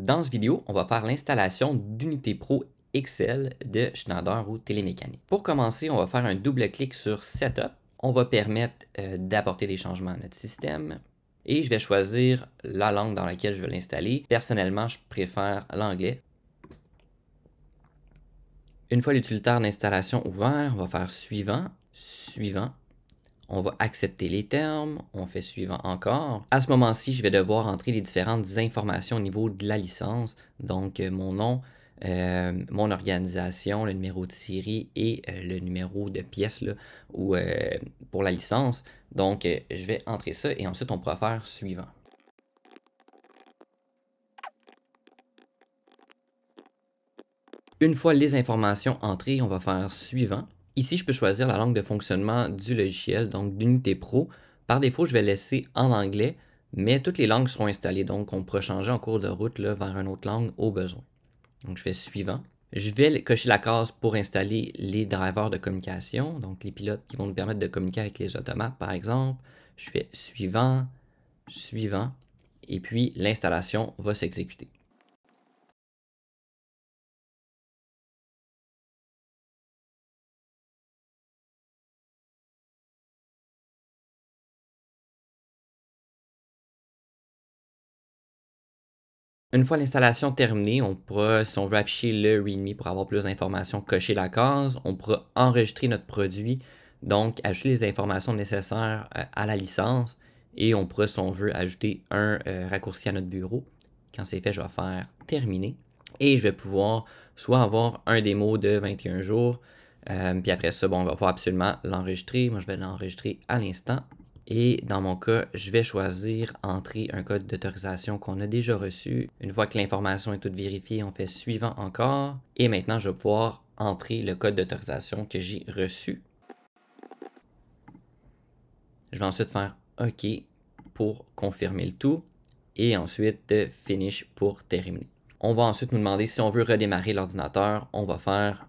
Dans cette vidéo, on va faire l'installation d'Unité Pro Excel de Schneider ou Télémécanique. Pour commencer, on va faire un double clic sur Setup. On va permettre euh, d'apporter des changements à notre système. Et je vais choisir la langue dans laquelle je veux l'installer. Personnellement, je préfère l'anglais. Une fois l'utilitaire d'installation ouvert, on va faire Suivant, Suivant, on va accepter les termes, on fait suivant encore. À ce moment-ci, je vais devoir entrer les différentes informations au niveau de la licence, donc euh, mon nom, euh, mon organisation, le numéro de série et euh, le numéro de pièce pour la licence. Donc, je vais entrer ça et ensuite, on pourra faire suivant. Une fois les informations entrées, on va faire suivant. Ici, je peux choisir la langue de fonctionnement du logiciel, donc d'Unité Pro. Par défaut, je vais laisser en anglais, mais toutes les langues seront installées, donc on pourra changer en cours de route vers une autre langue au besoin. Donc je fais suivant. Je vais cocher la case pour installer les drivers de communication, donc les pilotes qui vont nous permettre de communiquer avec les automates par exemple. Je fais suivant, suivant, et puis l'installation va s'exécuter. Une fois l'installation terminée, on pourra, si on veut afficher le README pour avoir plus d'informations, cocher la case. On pourra enregistrer notre produit, donc ajouter les informations nécessaires euh, à la licence. Et on pourra, si on veut, ajouter un euh, raccourci à notre bureau. Quand c'est fait, je vais faire terminer. Et je vais pouvoir soit avoir un démo de 21 jours, euh, puis après ça, bon, on va pouvoir absolument l'enregistrer. Moi, je vais l'enregistrer à l'instant et dans mon cas, je vais choisir entrer un code d'autorisation qu'on a déjà reçu. Une fois que l'information est toute vérifiée, on fait suivant encore. Et maintenant, je vais pouvoir entrer le code d'autorisation que j'ai reçu. Je vais ensuite faire OK pour confirmer le tout et ensuite Finish pour terminer. On va ensuite nous demander si on veut redémarrer l'ordinateur. On va faire